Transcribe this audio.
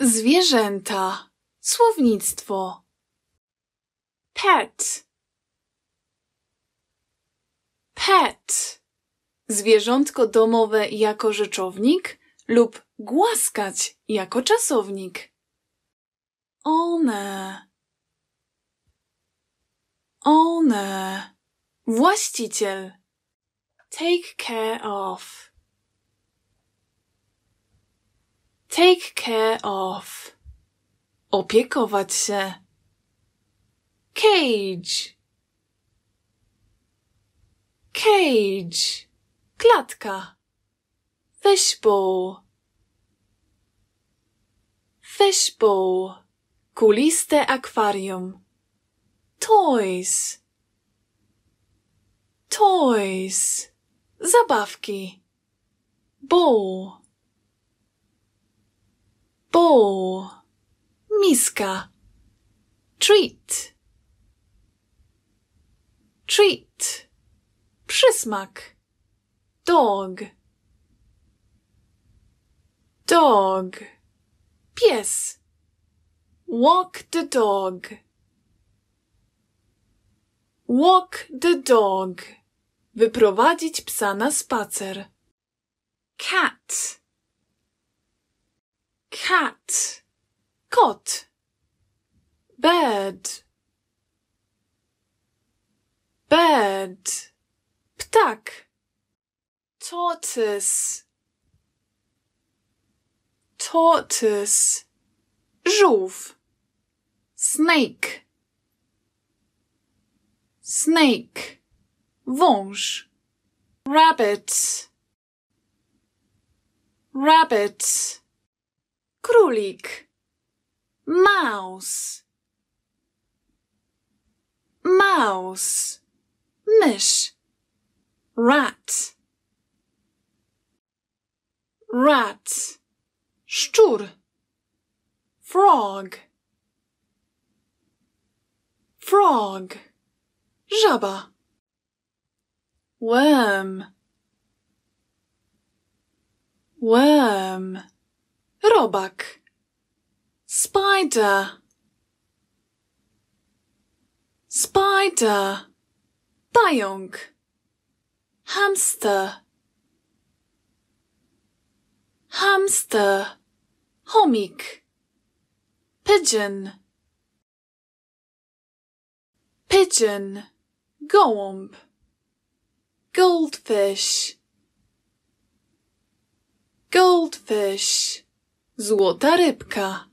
Zwierzęta. Słownictwo. Pet. Pet. Zwierzątko domowe jako rzeczownik lub głaskać jako czasownik. One. One. Właściciel. Take care of. Take care of. Opiekować się. Cage. Cage. Klatka. Fishbowl. Fishbowl. Kuliste akwarium. Toys. Toys. Zabawki. Bowl bowl, miska, treat, treat, przysmak, dog, dog, pies, walk the dog, walk the dog, wyprowadzić psa na spacer, cat, cat, cot, bird, bird, ptak, tortoise, tortoise, żółw, snake, snake, wąż, rabbit, rabbit, królik, mouse, mouse, mysz, rat, rat, szczur, frog, frog, żaba, worm, worm robak, spider, spider, pająk, hamster, hamster, chomik, pigeon, pigeon, gołąb, goldfish, goldfish, Złota rybka.